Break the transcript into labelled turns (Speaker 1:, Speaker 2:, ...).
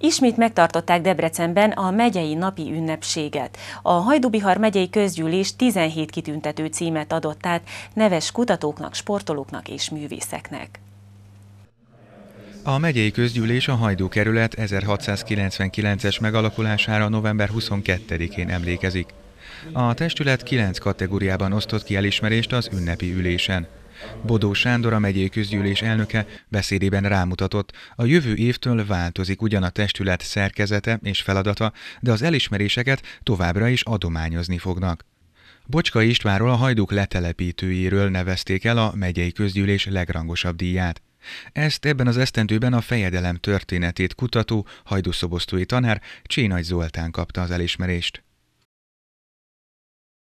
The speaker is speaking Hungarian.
Speaker 1: Ismét megtartották Debrecenben a megyei napi ünnepséget. A Hajdubihar megyei közgyűlés 17 kitüntető címet adott át neves kutatóknak, sportolóknak és művészeknek.
Speaker 2: A megyei közgyűlés a Hajdú kerület 1699-es megalakulására november 22-én emlékezik. A testület kilenc kategóriában osztott ki elismerést az ünnepi ülésen. Bodó Sándor, a megyei közgyűlés elnöke beszédében rámutatott, a jövő évtől változik ugyan a testület szerkezete és feladata, de az elismeréseket továbbra is adományozni fognak. Bocska Istvánról a hajduk letelepítőjéről nevezték el a megyei közgyűlés legrangosabb díját. Ezt ebben az esztendőben a fejedelem történetét kutató hajdúszobosztói tanár Csénagy Zoltán kapta az elismerést.